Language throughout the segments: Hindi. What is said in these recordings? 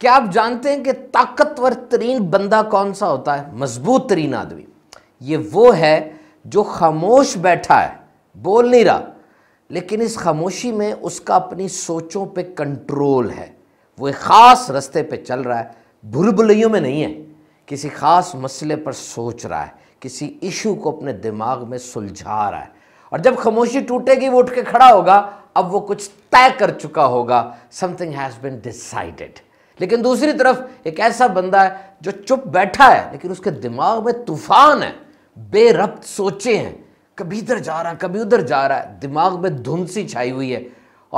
क्या आप जानते हैं कि ताकतवर तरीन बंदा कौन सा होता है मजबूत तरीन आदमी ये वो है जो खामोश बैठा है बोल नहीं रहा लेकिन इस खामोशी में उसका अपनी सोचों पे कंट्रोल है वो एक ख़ास रस्ते पे चल रहा है भुलभुलैयों में नहीं है किसी ख़ास मसले पर सोच रहा है किसी इशू को अपने दिमाग में सुलझा रहा है और जब खामोशी टूटेगी वो उठ के खड़ा होगा अब वो कुछ तय कर चुका होगा समथिंग हैज़ बिन डिसाइडेड लेकिन दूसरी तरफ एक ऐसा बंदा है जो चुप बैठा है लेकिन उसके दिमाग में तूफान है बेरब्त सोचे हैं कभी इधर जा रहा है कभी उधर जा रहा है दिमाग में धुंध सी छाई हुई है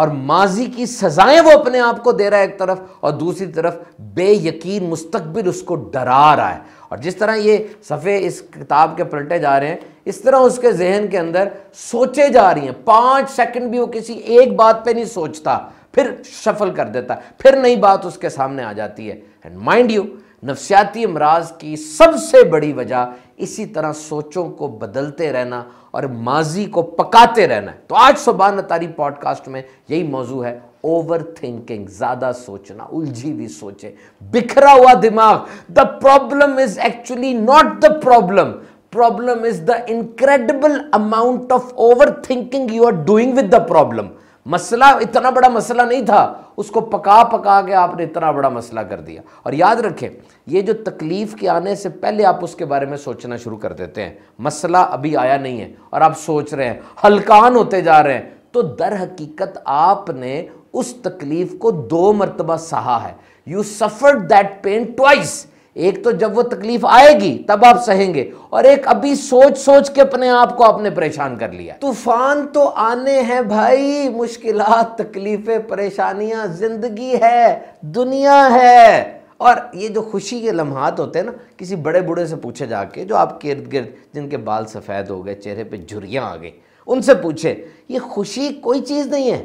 और माजी की सजाएं वो अपने आप को दे रहा है एक तरफ और दूसरी तरफ बेयकीन मुस्तबिल उसको डरा रहा है और जिस तरह ये सफ़े इस किताब के पलटे जा रहे हैं इस तरह उसके जहन के अंदर सोचे जा रही हैं पाँच सेकंड भी वो किसी एक बात पे नहीं सोचता फिर सफल कर देता है फिर नई बात उसके सामने आ जाती है एंड माइंड यू नफसियाती अमराज की सबसे बड़ी वजह इसी तरह सोचों को बदलते रहना और माजी को पकाते रहना है तो आज सुबह नतारी पॉडकास्ट में यही मौजू है ओवर थिंकिंग ज्यादा सोचना उलझी हुई सोचे बिखरा हुआ दिमाग the problem is actually not the problem problem is the incredible amount of over thinking you are doing with the problem मसला इतना बड़ा मसला नहीं था उसको पका पका के आपने इतना बड़ा मसला कर दिया और याद रखें ये जो तकलीफ़ के आने से पहले आप उसके बारे में सोचना शुरू कर देते हैं मसला अभी आया नहीं है और आप सोच रहे हैं हलकान होते जा रहे हैं तो दर हकीकत आपने उस तकलीफ़ को दो मरतबा सहा है you suffer that pain twice एक तो जब वो तकलीफ आएगी तब आप सहेंगे और एक अभी सोच सोच के अपने आप को आपने परेशान कर लिया तूफान तो आने हैं भाई मुश्किल तकलीफें परेशानियां जिंदगी है दुनिया है और ये जो खुशी के लम्हात होते हैं ना किसी बड़े बूढ़े से पूछे जाके जो आपके इर्द गिर्द जिनके बाल सफ़ेद हो गए चेहरे पे झुरियाँ आ गई उनसे पूछे ये खुशी कोई चीज़ नहीं है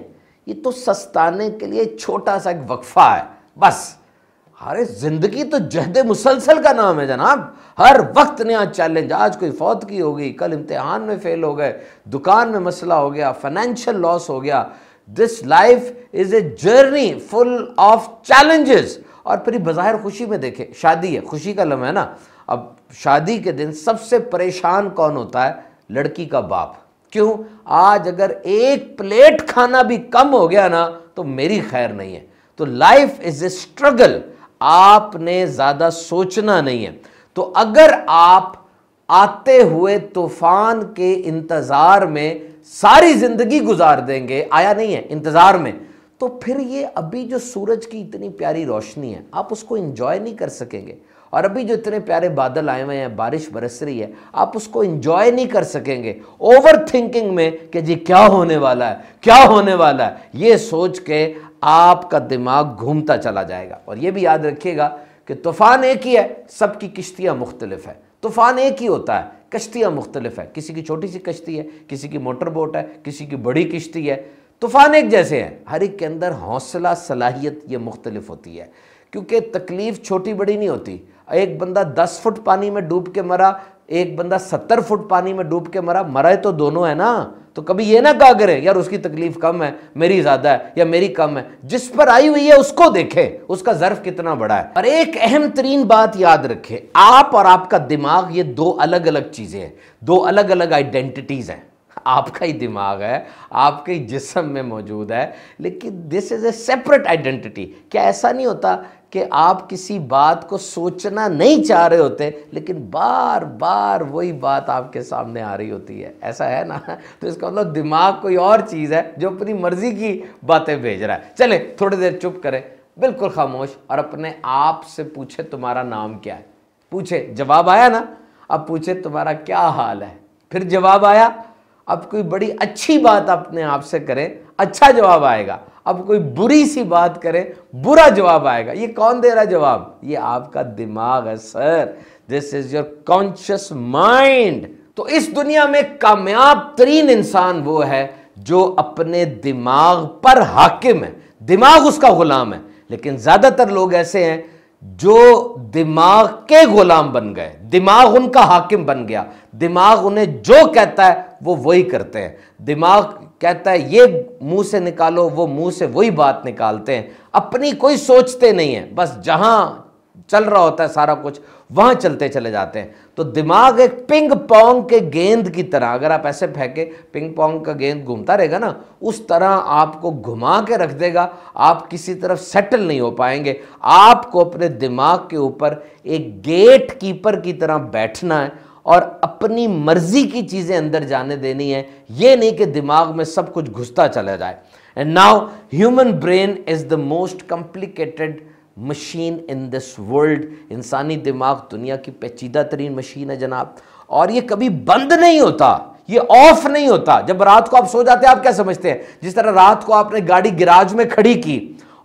ये तो सस्ताने के लिए छोटा सा एक वक्फा है बस अरे ज़िंदगी तो जहद मुसलसल का नाम है जनाब हर वक्त नया चैलेंज आज कोई फौत की हो गई कल इम्तहान में फ़ेल हो गए दुकान में मसला हो गया फाइनेंशियल लॉस हो गया this life is a journey full of challenges और फिर बाहर खुशी में देखे शादी है खुशी का लम्हा है ना अब शादी के दिन सबसे परेशान कौन होता है लड़की का बाप क्यों आज अगर एक प्लेट खाना भी कम हो गया ना तो मेरी खैर नहीं है तो लाइफ इज़ ए स्ट्रगल आपने ज़्यादा सोचना नहीं है तो अगर आप आते हुए तूफान के इंतज़ार में सारी ज़िंदगी गुजार देंगे आया नहीं है इंतज़ार में तो फिर ये अभी जो सूरज की इतनी प्यारी रोशनी है आप उसको इंजॉय नहीं कर सकेंगे और अभी जो इतने प्यारे बादल आए हुए हैं बारिश बरस रही है आप उसको इंजॉय नहीं कर सकेंगे ओवर थिंकिंग में कि जी क्या होने वाला है क्या होने वाला है ये सोच के आपका दिमाग घूमता चला जाएगा और ये भी याद रखिएगा कि तूफ़ान एक ही है सबकी किश्तियाँ मुख्तलिफ है तूफ़ान एक ही होता है कश्तियाँ मुख्तलिफ है किसी की छोटी सी कश्ती है किसी की मोटर बोट है किसी की बड़ी किश्ती है तूफ़ान एक जैसे हैं हर एक के अंदर हौसला सलाहियत ये मुख्तलिफ होती है क्योंकि तकलीफ़ छोटी बड़ी नहीं होती एक बंदा दस फुट पानी में डूब के मरा एक बंदा सत्तर फुट पानी में डूब के मरा मरा तो दोनों है ना तो कभी ये ना कहा करे यार उसकी तकलीफ कम है मेरी ज़्यादा है या मेरी कम है जिस पर आई हुई है उसको देखे उसका ज़र्फ कितना बड़ा है और एक अहम तरीन बात याद रखे आप और आपका दिमाग ये दो अलग अलग चीज़ें हैं दो अलग अलग आइडेंटिटीज़ हैं आपका ही दिमाग है आपके ही जिसम में मौजूद है लेकिन this is a separate identity क्या ऐसा नहीं होता कि आप किसी बात को सोचना नहीं चाह रहे होते लेकिन बार बार वही बात आपके सामने आ रही होती है ऐसा है ना तो इसका मतलब दिमाग कोई और चीज़ है जो अपनी मर्जी की बातें भेज रहा है चले थोड़ी देर चुप करें बिल्कुल खामोश और अपने आप से पूछे तुम्हारा नाम क्या है पूछे जवाब आया ना अब पूछे तुम्हारा क्या हाल है फिर जवाब आया अब कोई बड़ी अच्छी बात अपने आप से करें अच्छा जवाब आएगा अब कोई बुरी सी बात करे बुरा जवाब आएगा ये कौन दे रहा जवाब ये आपका दिमाग है sir this is your conscious mind तो इस दुनिया में कामयाब तरीन इंसान वो है जो अपने दिमाग पर हाकिम है दिमाग उसका गुलाम है लेकिन ज़्यादातर लोग ऐसे हैं जो दिमाग के गुलाम बन गए दिमाग उनका हाकिम बन गया दिमाग उन्हें जो कहता है वो वही करते हैं दिमाग कहता है ये मुंह से निकालो वो मुंह से वही बात निकालते हैं अपनी कोई सोचते नहीं है बस जहां चल रहा होता है सारा कुछ वहां चलते चले जाते हैं तो दिमाग एक पिंग पोंग के गेंद की तरह अगर आप ऐसे फेंके पिंग पोंग का गेंद घूमता रहेगा ना उस तरह आपको घुमा के रख देगा आप किसी तरफ सेटल नहीं हो पाएंगे आपको अपने दिमाग के ऊपर एक गेट कीपर की तरह बैठना है और अपनी मर्जी की चीज़ें अंदर जाने देनी है ये नहीं कि दिमाग में सब कुछ घुसता चला जाए and now human brain is the most complicated machine in this world इंसानी दिमाग दुनिया की पेचीदा तरीन मशीन है जनाब और ये कभी बंद नहीं होता ये ऑफ नहीं होता जब रात को आप सो जाते हैं आप क्या समझते हैं जिस तरह रात को आपने गाड़ी गिराज में खड़ी की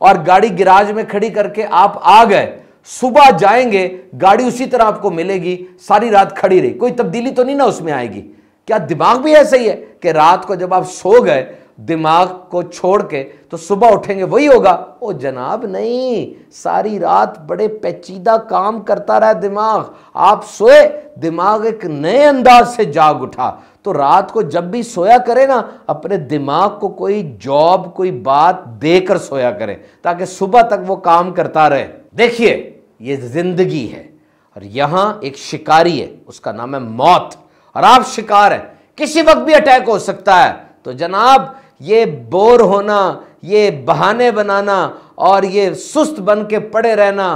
और गाड़ी गिराज में खड़ी करके आप आ गए सुबह जाएंगे गाड़ी उसी तरह आपको मिलेगी सारी रात खड़ी रही कोई तब्दीली तो नहीं ना उसमें आएगी क्या दिमाग भी ऐसा ही है कि रात को जब आप सो गए दिमाग को छोड़ के तो सुबह उठेंगे वही होगा ओ जनाब नहीं सारी रात बड़े पेचीदा काम करता रहा दिमाग आप सोए दिमाग एक नए अंदाज से जाग उठा तो रात को जब भी सोया करें ना अपने दिमाग को कोई जॉब कोई बात देकर सोया करें ताकि सुबह तक वो काम करता रहे देखिए ये जिंदगी है और यहां एक शिकारी है उसका नाम है मौत और आप शिकार हैं किसी वक्त भी अटैक हो सकता है तो जनाब ये बोर होना ये बहाने बनाना और ये सुस्त बन के पड़े रहना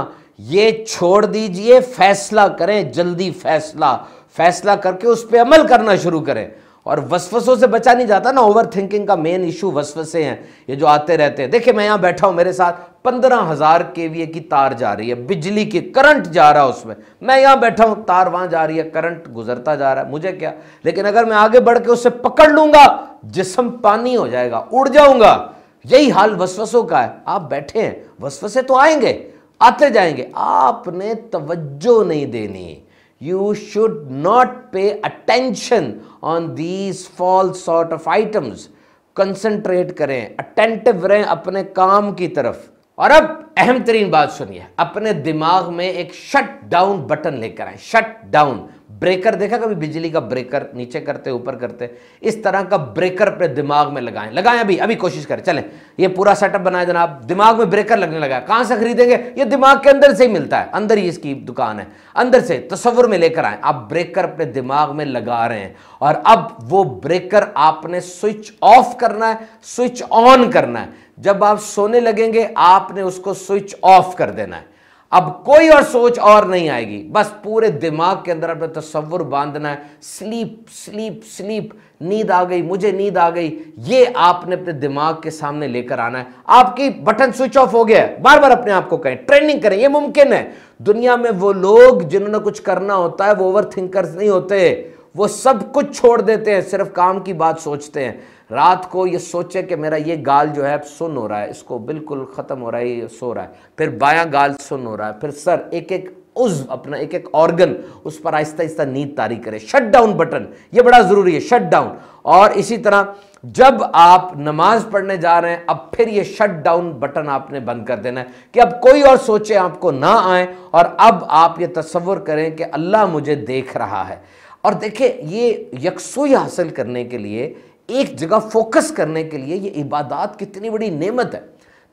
ये छोड़ दीजिए फैसला करें जल्दी फैसला फैसला करके उस पर अमल करना शुरू करें और वसवसों से बचा नहीं जाता ना ओवर थिंकिंग का मेन इशू वसवसे हैं ये जो आते रहते हैं देखिए मैं यहां बैठा हूं मेरे साथ पंद्रह हज़ार के की तार जा रही है बिजली की करंट जा रहा है उसमें मैं यहां बैठा हूं तार वहां जा रही है करंट गुजरता जा रहा है मुझे क्या लेकिन अगर मैं आगे बढ़ के उसे पकड़ लूंगा जिसम पानी हो जाएगा उड़ जाऊंगा यही हाल वसवसों का है आप बैठे हैं वसवसे तो आएंगे आते जाएंगे आपने तवज्जो नहीं देनी you should not pay attention on these false sort of items concentrate करें अटेंटिव रहें अपने काम की तरफ और अब अहम तरीन बात सुनिए अपने दिमाग में एक शट डाउन बटन लेकर आए शट डाउन ब्रेकर देखा कभी बिजली का ब्रेकर नीचे करते ऊपर करते इस तरह का ब्रेकर अपने दिमाग में लगाएं लगाएं अभी अभी कोशिश करें चलें ये पूरा सेटअप बनाए जनाब दिमाग में ब्रेकर लगने लगा कहां से खरीदेंगे ये दिमाग के अंदर से ही मिलता है अंदर ही इसकी दुकान है अंदर से तस्वुर में लेकर आए आप ब्रेकर अपने दिमाग में लगा रहे हैं और अब वो ब्रेकर आपने स्विच ऑफ करना है स्विच ऑन करना है जब आप सोने लगेंगे आपने उसको स्विच ऑफ कर देना है अब कोई और सोच और नहीं आएगी बस पूरे दिमाग के अंदर अपना तस्वुर बांधना है स्लीप स्लीप स्लीप नींद आ गई मुझे नींद आ गई ये आपने अपने दिमाग के सामने लेकर आना है आपकी बटन स्विच ऑफ हो गया है बार बार अपने आप को कहें ट्रेनिंग करें ये मुमकिन है दुनिया में वो लोग जिन्होंने कुछ करना होता है वो ओवर थिंकर नहीं होते वो सब कुछ छोड़ देते हैं सिर्फ काम की बात सोचते हैं रात को ये सोचे कि मेरा ये गाल जो है सुन हो रहा है इसको बिल्कुल ख़त्म हो रहा है ये सो रहा है फिर बायां गाल सुन हो रहा है फिर सर एक एक उज अपना एक एक ऑर्गन उस पर आहिस्ता आहिस्ता नींद तारी करे शट डाउन बटन ये बड़ा ज़रूरी है शट डाउन और इसी तरह जब आप नमाज पढ़ने जा रहे हैं अब फिर ये शट डाउन बटन आपने बंद कर देना है कि अब कोई और सोचे आपको ना आए और अब आप ये तस्वुर करें कि अल्लाह मुझे देख रहा है और देखिए ये यकसुई हासिल करने के लिए एक जगह फोकस करने के लिए ये इबादत कितनी बड़ी नेमत है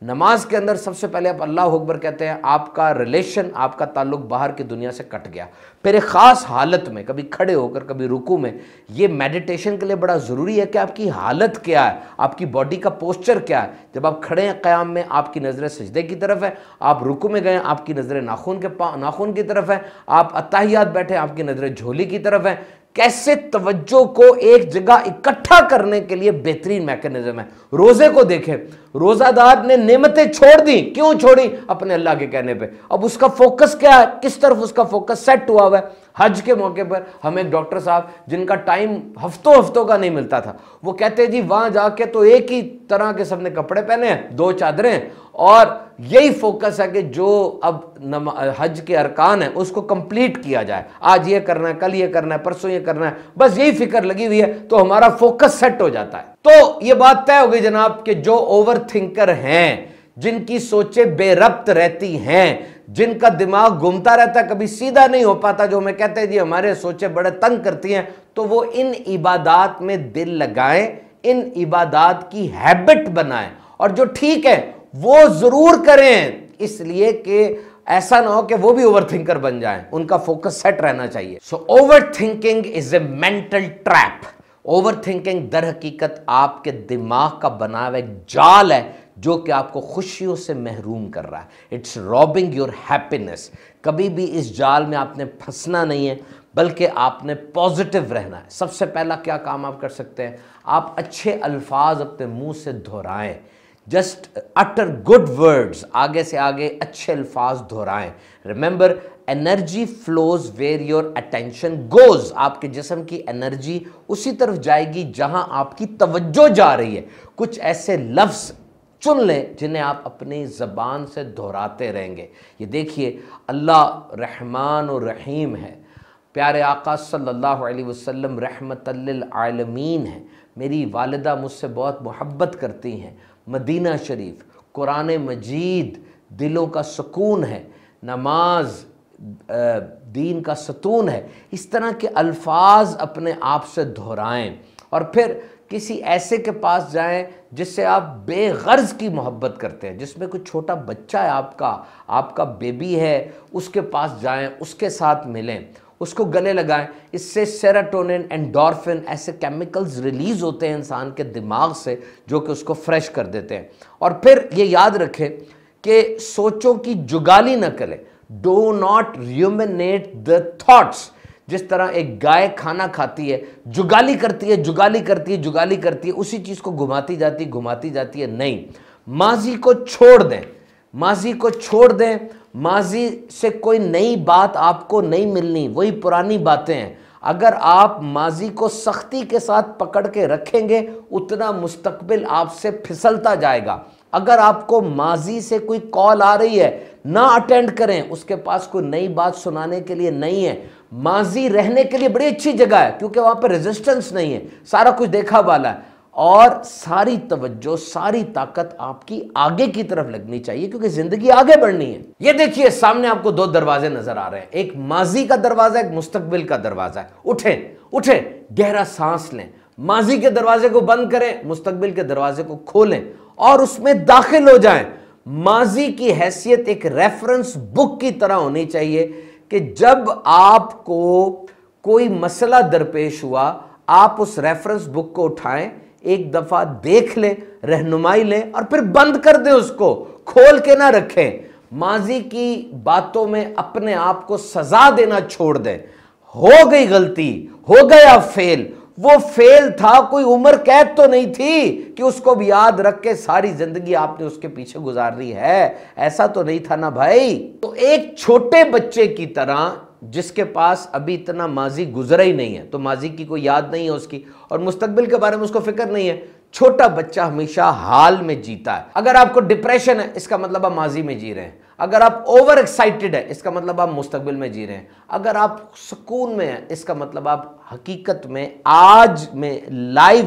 नमाज के अंदर सबसे पहले आप अल्लाह अकबर कहते हैं आपका रिलेशन आपका ताल्लुक बाहर की दुनिया से कट गया फिर एक ख़ास हालत में कभी खड़े होकर कभी रुकू में ये मेडिटेशन के लिए बड़ा ज़रूरी है कि आपकी हालत क्या है आपकी बॉडी का पोस्चर क्या है जब आप खड़े हैं क़्याम में आपकी नज़रें सजदे की तरफ है आप रुकू में गए आपकी नज़रें नाखून के नाखून की तरफ है आप अताहियात बैठे आपकी नज़रें झोली की तरफ है कैसे तवज्जो को एक जगह इकट्ठा करने के लिए बेहतरीन मैकेनिज्म है रोजे को देखें रोजादार ने नेमतें छोड़ दी क्यों छोड़ी अपने अल्लाह के कहने पे अब उसका फोकस क्या है किस तरफ उसका फोकस सेट हुआ हुआ है हज के मौके पर हमें डॉक्टर साहब जिनका टाइम हफ्तों हफ्तों का नहीं मिलता था वो कहते जी वहाँ जाके तो एक ही तरह के सबने कपड़े पहने हैं दो चादरें और यही फोकस है कि जो अब हज के अरकान हैं उसको कंप्लीट किया जाए आज ये करना है कल ये करना है परसों ये करना है बस यही फिक्र लगी हुई है तो हमारा फोकस सेट हो जाता है तो ये बात तय हो गई जनाब कि जो ओवर थिंकर हैं जिनकी सोचें बेरब्त रहती हैं जिनका दिमाग घूमता रहता है कभी सीधा नहीं हो पाता जो हमें कहते हैं जी हमारे सोचे बड़े तंग करती हैं तो वो इन इबादात में दिल लगाएं इन इबादात की हैबिट बनाएं और जो ठीक है वो ज़रूर करें इसलिए कि ऐसा ना हो कि वो भी ओवरथिंकर बन जाएं उनका फोकस सेट रहना चाहिए so over thinking is a mental trap over thinking दर हकीकत आपके दिमाग का बना हुआ एक जाल है जो कि आपको खुशियों से महरूम कर रहा है इट्स रॉबिंग योर हैप्पीनेस कभी भी इस जाल में आपने फंसना नहीं है बल्कि आपने पॉजिटिव रहना है सबसे पहला क्या काम आप कर सकते हैं आप अच्छे अल्फाज अपने मुंह से दोहराएं जस्ट अटर गुड वर्ड्स आगे से आगे अच्छे अल्फाज दोहराएं remember energy flows where your attention goes आपके जिसम की एनर्जी उसी तरफ जाएगी जहां आपकी तवज्जो जा रही है कुछ ऐसे लफ्ज़ चुन लें जिन्हें आप अपनी ज़बान से दोहराते रहेंगे ये देखिए अल्लाह रहमान और रहीम है प्यारे आका सल्लल्लाहु अलैहि वसल्लम आलमीन है मेरी वालदा मुझसे बहुत मोहब्बत करती हैं मदीना शरीफ कुरान मजीद दिलों का सुकून है नमाज दीन का सतून है इस तरह के अल्फाज अपने आप से दोहराएं और फिर किसी ऐसे के पास जाएं जिससे आप बेगर्ज की मोहब्बत करते हैं जिसमें कोई छोटा बच्चा है आपका आपका बेबी है उसके पास जाएं उसके साथ मिलें उसको गले लगाएं इससे सेराटोनिन एंडोर्फिन ऐसे केमिकल्स रिलीज़ होते हैं इंसान के दिमाग से जो कि उसको फ्रेश कर देते हैं और फिर ये याद रखें कि सोचों की जुगाली ना करें do not ruminate the thoughts जिस तरह एक गाय खाना खाती है जुगाली करती है जुगाली करती है जुगाली करती है उसी चीज़ को घुमाती जाती घुमाती जाती है नहीं माजी को छोड़ दें माजी को छोड़ दें माजी से कोई नई बात आपको नहीं मिलनी वही पुरानी बातें हैं अगर आप माजी को सख्ती के साथ पकड़ के रखेंगे उतना मुस्तकबिल आपसे फिसलता जाएगा अगर आपको माजी से कोई कॉल आ रही है ना अटेंड करें उसके पास कोई नई बात सुनाने के लिए नहीं है माजी रहने के लिए बड़ी अच्छी जगह है क्योंकि वहां पर रेजिस्टेंस नहीं है सारा कुछ देखा वाला है और सारी तवज्जो सारी ताकत आपकी आगे की तरफ लगनी चाहिए क्योंकि जिंदगी आगे बढ़नी है ये देखिए सामने आपको दो दरवाजे नजर आ रहे हैं एक माजी का दरवाजा एक मुस्तकबिल का दरवाजा है उठे उठे गहरा सांस लें माजी के दरवाजे को बंद करें मुस्तकबिल के दरवाजे को खोलें और उसमें दाखिल हो जाए माजी की हैसियत एक रेफरेंस बुक की तरह होनी चाहिए कि जब आपको कोई मसला दरपेश हुआ आप उस रेफरेंस बुक को उठाएं एक दफ़ा देख लें रहनुमाई लें और फिर बंद कर दें उसको खोल के ना रखें माजी की बातों में अपने आप को सजा देना छोड़ दें हो गई गलती हो गया फेल वो फेल था कोई उम्र कैद तो नहीं थी कि उसको भी याद रख के सारी जिंदगी आपने उसके पीछे गुजारनी है ऐसा तो नहीं था ना भाई तो एक छोटे बच्चे की तरह जिसके पास अभी इतना माजी गुजरा ही नहीं है तो माजी की कोई याद नहीं है उसकी और मुस्तकबिल के बारे में उसको फिक्र नहीं है छोटा बच्चा हमेशा हाल में जीता है अगर आपको डिप्रेशन है इसका मतलब आप माजी में जी रहे हैं अगर आप ओवर एक्साइटेड है इसका मतलब आप मुस्तबिल में जी रहे हैं अगर आप सुकून में है इसका मतलब आप हकीकत में आज में लाइव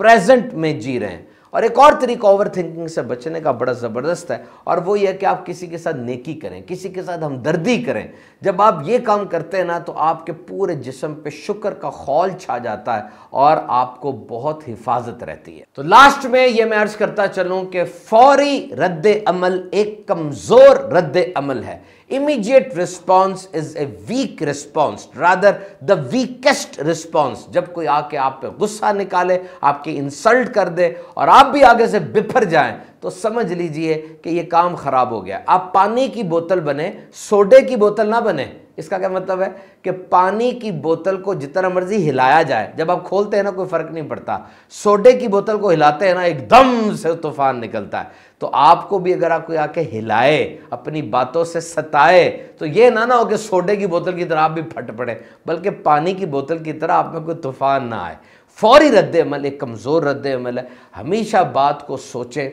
प्रेजेंट में जी रहे हैं और एक और तरीका ओवर थिंकिंग से बचने का बड़ा ज़बरदस्त है और वो ये कि आप किसी के साथ नेकी करें किसी के साथ हमदर्दी करें जब आप ये काम करते हैं ना तो आपके पूरे जिसम पे शुक्र का खौल छा जाता है और आपको बहुत हिफाजत रहती है तो लास्ट में ये मैं अर्ज़ करता चलूँ कि फौरी रद्द अमल एक कमज़ोर रद्द अमल है immediate response is a weak response rather the weakest response जब कोई आके आप पे गुस्सा निकाले आपकी इंसल्ट कर दे और आप भी आगे से बिफर जाएं तो समझ लीजिए कि ये काम ख़राब हो गया आप पानी की बोतल बने सोडे की बोतल ना बने इसका क्या मतलब है कि पानी की बोतल को जितना मर्जी हिलाया जाए जब आप खोलते हैं ना कोई फ़र्क नहीं पड़ता सोडे की बोतल को हिलाते हैं ना एकदम से तूफान निकलता है तो आपको भी अगर आप कोई आके हिलाए अपनी बातों से सताए तो ये ना ना हो कि सोडे की बोतल की तरह आप भी फट पड़े बल्कि पानी की बोतल की तरह आप में कोई तूफान ना आए फौरी रद्द अमल एक कमज़ोर रद्द अमल है हमेशा बात को सोचें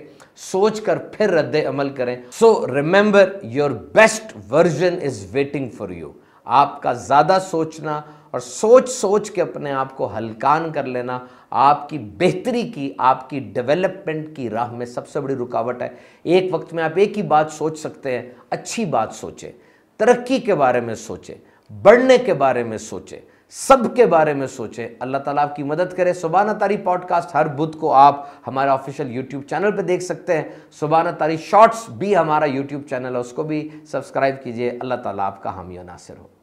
सोच कर फिर रद्द अमल करें so remember your best version is waiting for you आपका ज़्यादा सोचना और सोच सोच के अपने आप को हलकान कर लेना आपकी बेहतरी की आपकी डेवलपमेंट की राह में सबसे बड़ी रुकावट है एक वक्त में आप एक ही बात सोच सकते हैं अच्छी बात सोचें तरक्की के बारे में सोचें बढ़ने के बारे में सोचें सब के बारे में सोचें अल्लाह ताला आपकी मदद करे सुबहाना तारी पॉडकास्ट हर बुध को आप हमारे ऑफिशियल यूट्यूब चैनल पर देख सकते हैं सुबहाना तारी शॉर्ट्स भी हमारा यूट्यूब चैनल है उसको भी सब्सक्राइब कीजिए अल्लाह ताला आपका हामी नासिर हो